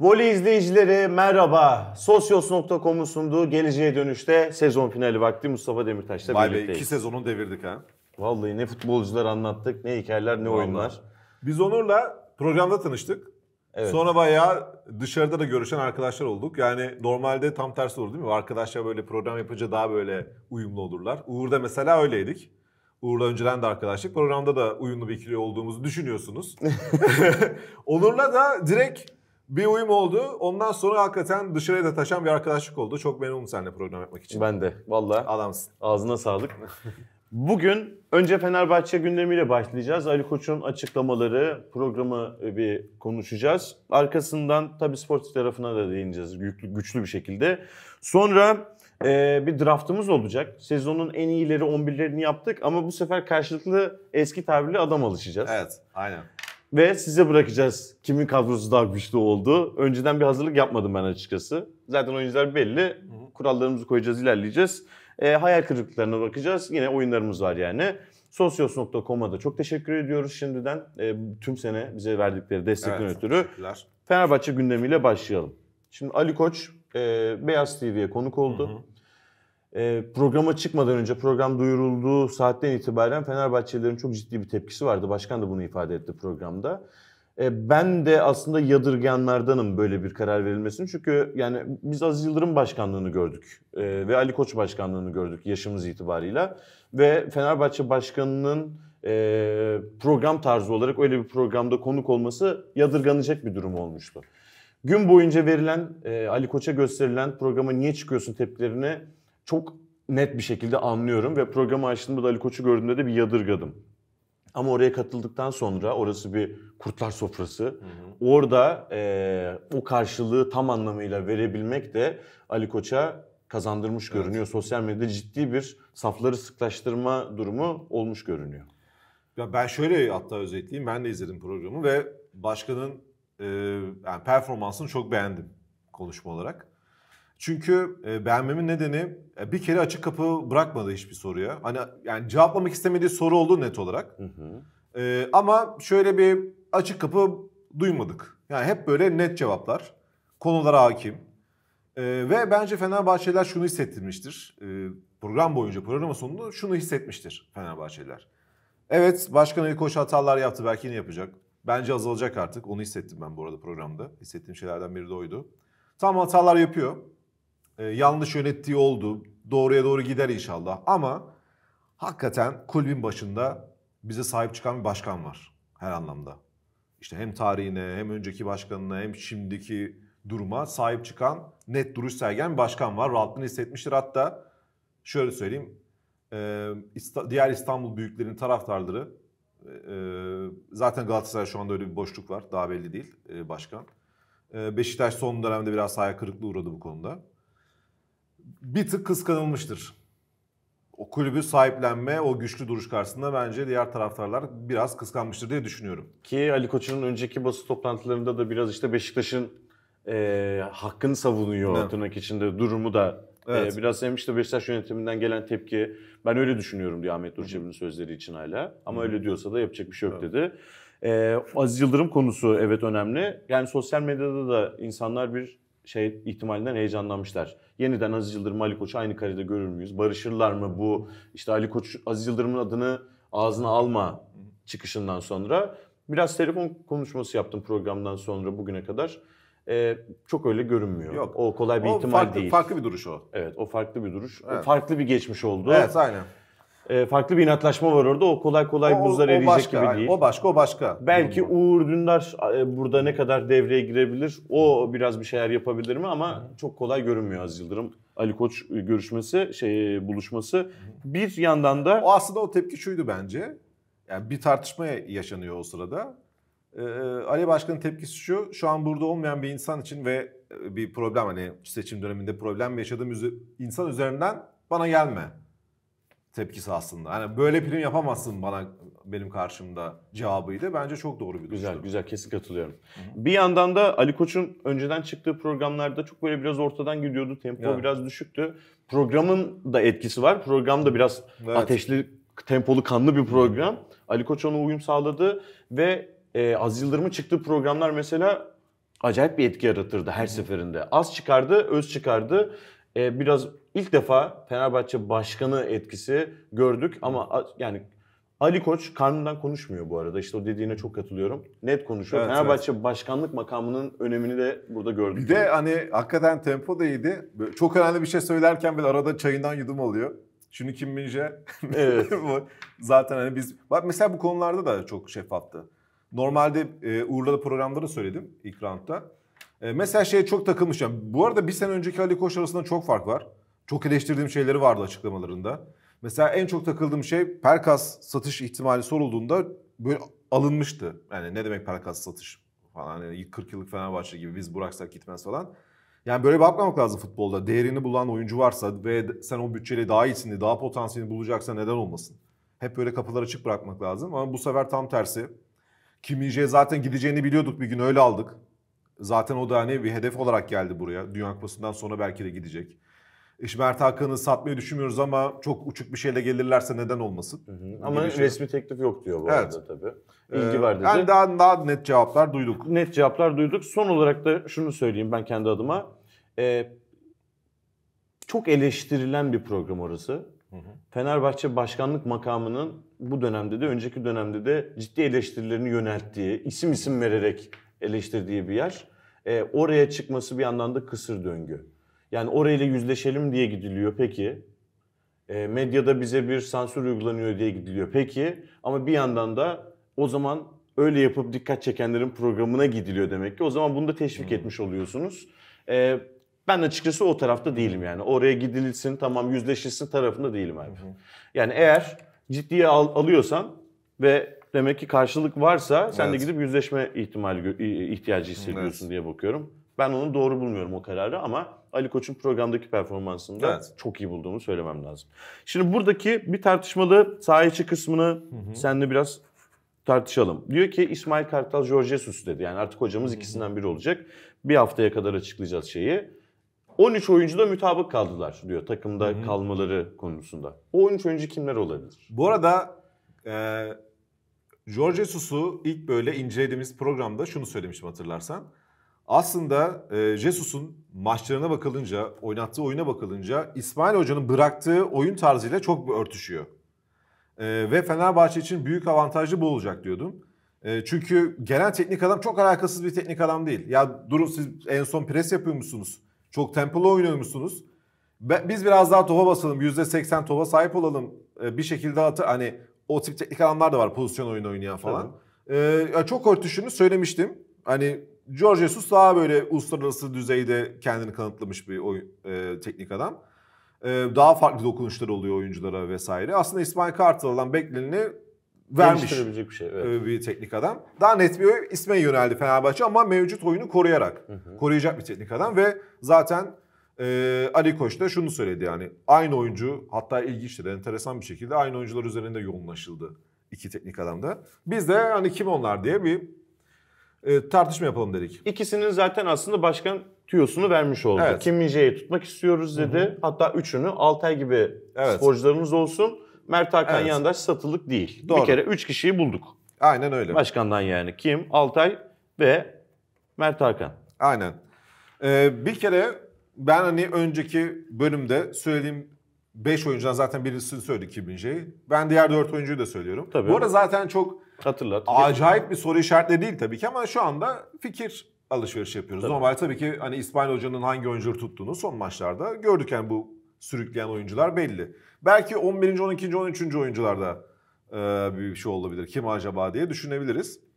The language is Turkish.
Voley izleyicileri merhaba. Sosyos.com'un sunduğu Geleceğe Dönüş'te sezon finali vakti Mustafa Demirtaş'la Vay birlikteyiz. Vay be iki sezonu devirdik ha. Vallahi ne futbolcular anlattık, ne hikayeler, ne Vallahi. oyunlar. Biz Onur'la programda tanıştık. Evet. Sonra bayağı dışarıda da görüşen arkadaşlar olduk. Yani normalde tam tersi olur değil mi? Arkadaşlar böyle program yapınca daha böyle uyumlu olurlar. Uğur'da mesela öyleydik. Uğur'la önceden de arkadaşlık. Programda da uyumlu bir ikili olduğumuzu düşünüyorsunuz. Onur'la da direkt bir uyum oldu. Ondan sonra hakikaten dışarıya da taşan bir arkadaşlık oldu. Çok memnunum seninle program yapmak için. Ben de. Valla. Adamsın. Ağzına sağlık. Bugün önce Fenerbahçe gündemiyle başlayacağız. Ali Koç'un açıklamaları, programı e, bir konuşacağız. Arkasından tabii sportif tarafına da değineceğiz güçlü, güçlü bir şekilde. Sonra e, bir draftımız olacak. Sezonun en iyileri 11'lerini yaptık ama bu sefer karşılıklı eski tabirli adam alışacağız. Evet, aynen. Ve size bırakacağız kimin kadrosu daha güçlü oldu. Önceden bir hazırlık yapmadım ben açıkçası. Zaten oyuncular belli. Kurallarımızı koyacağız, ilerleyeceğiz. E, hayal kırıklıklarına bakacağız. Yine oyunlarımız var yani. Sosyos.com'a da çok teşekkür ediyoruz şimdiden. E, tüm sene bize verdikleri destekten evet, ötürü. Fenerbahçe gündemiyle başlayalım. Şimdi Ali Koç e, Beyaz TV'ye konuk oldu. Hı hı e, programa çıkmadan önce program duyurulduğu saatten itibaren Fenerbahçelilerin çok ciddi bir tepkisi vardı. Başkan da bunu ifade etti programda. E, ben de aslında Yadırganlardanım böyle bir karar verilmesini. Çünkü yani biz Aziz Yıldırım başkanlığını gördük e, ve Ali Koç başkanlığını gördük yaşımız itibarıyla. Ve Fenerbahçe başkanının e, program tarzı olarak öyle bir programda konuk olması yadırganacak bir durum olmuştu. Gün boyunca verilen, e, Ali Koç'a gösterilen programa niye çıkıyorsun tepkilerine çok net bir şekilde anlıyorum ve programı açtığımda da Ali Koç'u gördüğümde de bir yadırgadım. Ama oraya katıldıktan sonra orası bir kurtlar sofrası. Hı hı. Orada e, o karşılığı tam anlamıyla verebilmek de Ali Koç'a kazandırmış evet. görünüyor. Sosyal medyada ciddi bir safları sıklaştırma durumu olmuş görünüyor. Ya ben şöyle hatta özetleyeyim. Ben de izledim programı ve başkanın e, yani performansını çok beğendim konuşma olarak. Çünkü e, beğenmemin nedeni e, bir kere açık kapı bırakmadı hiçbir soruya. Hani yani cevaplamak istemediği soru oldu net olarak. Hı hı. E, ama şöyle bir açık kapı duymadık. Yani hep böyle net cevaplar. Konulara hakim. ve bence Fenerbahçeliler şunu hissettirmiştir. program boyunca programın sonunda şunu hissetmiştir Fenerbahçeliler. Evet Başkan Ali Koç hatalar yaptı belki ne yapacak. Bence azalacak artık. Onu hissettim ben bu arada programda. Hissettiğim şeylerden biri de oydu. Tam hatalar yapıyor. Ee, yanlış yönettiği oldu. Doğruya doğru gider inşallah. Ama hakikaten kulübün başında bize sahip çıkan bir başkan var her anlamda. İşte hem tarihine hem önceki başkanına hem şimdiki duruma sahip çıkan net duruş sergilen bir başkan var. Rahatlığını hissetmiştir hatta şöyle söyleyeyim e, diğer İstanbul büyüklerinin taraftarları e, e, zaten Galatasaray şu anda öyle bir boşluk var daha belli değil başkan. Beşiktaş son dönemde biraz sahaya kırıklığı uğradı bu konuda bir tık kıskanılmıştır. O kulübü sahiplenme, o güçlü duruş karşısında bence diğer taraftarlar biraz kıskanmıştır diye düşünüyorum. Ki Ali Koç'un önceki basın toplantılarında da biraz işte Beşiktaş'ın e, hakkını savunuyor evet. tırnak içinde durumu da e, Evet. Ee, biraz hem işte Beşiktaş yönetiminden gelen tepki ben öyle düşünüyorum diye Ahmet Durçebi'nin sözleri için hala. Ama Hı-hı. öyle diyorsa da yapacak bir şey yok evet. dedi. Ee, Aziz Yıldırım konusu evet önemli. Yani sosyal medyada da insanlar bir şey ihtimalinden heyecanlanmışlar. Yeniden Aziz Yıldırım Ali Koç aynı karede görür müyüz? Barışırlar mı bu? İşte Ali Koç Aziz Yıldırım'ın adını ağzına alma çıkışından sonra biraz telefon konuşması yaptım programdan sonra bugüne kadar. Ee, çok öyle görünmüyor. Yok. O kolay bir o ihtimal farklı, değil. Farklı bir duruş o. Evet, o farklı bir duruş. Evet. O farklı bir geçmiş oldu. Evet, aynen. E, farklı bir inatlaşma var orada. O kolay kolay o, buzlar o, eriyecek başka, gibi değil. O başka, o başka. Belki Bilmiyorum. Uğur Dündar e, burada ne kadar devreye girebilir? O biraz bir şeyler yapabilir mi? Ama çok kolay görünmüyor az Yıldırım. Ali Koç e, görüşmesi, şey e, buluşması. Bir yandan da... O aslında o tepki şuydu bence. Yani bir tartışma yaşanıyor o sırada. Ee, Ali Başkan'ın tepkisi şu. Şu an burada olmayan bir insan için ve e, bir problem hani seçim döneminde problem yaşadığım insan üzerinden bana gelme tepkisi aslında. Hani böyle prim yapamazsın bana benim karşımda cevabıydı. Bence çok doğru bir Güzel, düşünce. güzel. Kesin katılıyorum. Hı-hı. Bir yandan da Ali Koç'un önceden çıktığı programlarda çok böyle biraz ortadan gidiyordu. Tempo yani. biraz düşüktü. Programın da etkisi var. Program da biraz evet. ateşli, tempolu, kanlı bir program. Hı-hı. Ali Koç ona uyum sağladı ve e, Az Yıldırım'ın çıktığı programlar mesela acayip bir etki yaratırdı her Hı-hı. seferinde. Az çıkardı, öz çıkardı e, biraz ilk defa Fenerbahçe başkanı etkisi gördük ama yani Ali Koç karnından konuşmuyor bu arada. İşte o dediğine çok katılıyorum. Net konuşuyor. Evet, Fenerbahçe evet. başkanlık makamının önemini de burada gördük. Bir de böyle. hani hakikaten tempo da iyiydi. çok önemli bir şey söylerken böyle arada çayından yudum oluyor. Şunu Kim Minje evet. zaten hani biz bak mesela bu konularda da çok şeffaftı. Normalde e, Uğur'la da programda söyledim ilk roundda. Ee, mesela şeye çok takılmışım. Yani bu arada bir sene önceki Ali Koç arasında çok fark var. Çok eleştirdiğim şeyleri vardı açıklamalarında. Mesela en çok takıldığım şey Perkas satış ihtimali sorulduğunda böyle alınmıştı. Yani ne demek Perkas satış falan. Yani 40 yıllık Fenerbahçe gibi biz bıraksak gitmez falan. Yani böyle bakmamak lazım futbolda. Değerini bulan oyuncu varsa ve sen o bütçeyle daha iyisini, daha potansiyelini bulacaksa neden olmasın? Hep böyle kapıları açık bırakmak lazım. Ama bu sefer tam tersi. Kim zaten gideceğini biliyorduk bir gün öyle aldık. Zaten o da hani bir hedef olarak geldi buraya. Dünya Kupası'ndan sonra belki de gidecek. İşte Mert Hakan'ı satmayı düşünmüyoruz ama çok uçuk bir şeyle gelirlerse neden olmasın. Hı hı. Ama şey. resmi teklif yok diyor bu evet. arada tabii. Ee, İlgi ee, var dedi. Yani daha, daha net cevaplar duyduk. Net cevaplar duyduk. Son olarak da şunu söyleyeyim ben kendi adıma. Ee, çok eleştirilen bir program orası. Hı hı. Fenerbahçe başkanlık makamının bu dönemde de önceki dönemde de ciddi eleştirilerini yönelttiği, isim isim vererek eleştirdiği bir yer. E, oraya çıkması bir yandan da kısır döngü. Yani orayla yüzleşelim diye gidiliyor peki. E, medyada bize bir sansür uygulanıyor diye gidiliyor peki. Ama bir yandan da o zaman öyle yapıp dikkat çekenlerin programına gidiliyor demek ki. O zaman bunu da teşvik hmm. etmiş oluyorsunuz. E, ben açıkçası o tarafta değilim yani. Oraya gidilsin tamam yüzleşilsin tarafında değilim abi. Hmm. Yani eğer ciddiye al, alıyorsan ve Demek ki karşılık varsa sen evet. de gidip yüzleşme ihtimali ihtiyacı hissediyorsun evet. diye bakıyorum. Ben onu doğru bulmuyorum o kararı ama Ali Koç'un programdaki performansında evet. çok iyi bulduğumu söylemem lazım. Şimdi buradaki bir tartışmalı saha içi kısmını hı hı. seninle biraz tartışalım. Diyor ki İsmail Kartal, George Jesus dedi. Yani artık hocamız hı hı. ikisinden biri olacak. Bir haftaya kadar açıklayacağız şeyi. 13 oyuncu da mütabık kaldılar diyor takımda Hı-hı. kalmaları konusunda. O 13 oyuncu kimler olabilir? Bu arada e, George Jesus'u ilk böyle incelediğimiz programda şunu söylemiştim hatırlarsan. Aslında e, Jesus'un maçlarına bakılınca, oynattığı oyuna bakılınca İsmail Hoca'nın bıraktığı oyun tarzıyla çok örtüşüyor. E, ve Fenerbahçe için büyük avantajlı bu olacak diyordum. E, çünkü gelen teknik adam çok alakasız bir teknik adam değil. Ya durun siz en son pres yapıyor musunuz? Çok tempolu oynuyor musunuz? Be, biz biraz daha topa basalım, %80 topa sahip olalım. E, bir şekilde atı hani o tip teknik adamlar da var pozisyon oyunu oynayan falan. Ee, çok örtüşünü söylemiştim. Hani George Jesus daha böyle uluslararası düzeyde kendini kanıtlamış bir oyun, e, teknik adam. E, daha farklı dokunuşlar oluyor oyunculara vesaire. Aslında İsmail Kartal'dan bekleneni vermiş bir, şey, evet. E, bir teknik adam. Daha net bir isme yöneldi Fenerbahçe ama mevcut oyunu koruyarak. Hı hı. Koruyacak bir teknik adam ve zaten ee, Ali Koç da şunu söyledi yani aynı oyuncu hatta ilginçtir enteresan bir şekilde aynı oyuncular üzerinde yoğunlaşıldı iki teknik adamda. Biz de hani kim onlar diye bir e, tartışma yapalım dedik. İkisinin zaten aslında başkan tüyosunu vermiş oldu. Evet. Kim Min tutmak istiyoruz dedi. Hı-hı. Hatta üçünü Altay gibi evet. sporcularımız olsun. Mert Hakan evet. Yandaş satılık değil. Doğru. Bir kere üç kişiyi bulduk. Aynen öyle. Başkandan yani. Kim? Altay ve Mert Hakan. Aynen. Ee, bir kere ben hani önceki bölümde söylediğim 5 oyuncudan zaten birisini söyledik Kibince'yi. Ben diğer 4 oyuncuyu da söylüyorum. Tabii. Bu arada zaten çok hatırlat. Acayip bir soru işaretleri değil tabii ki ama şu anda fikir alışveriş yapıyoruz. Tabii. Normal tabii ki hani İsmail Hoca'nın hangi oyuncuları tuttuğunu son maçlarda gördük yani bu sürükleyen oyuncular belli. Belki 11. 12. 13. oyuncularda bir şey olabilir. Kim acaba diye düşünebiliriz.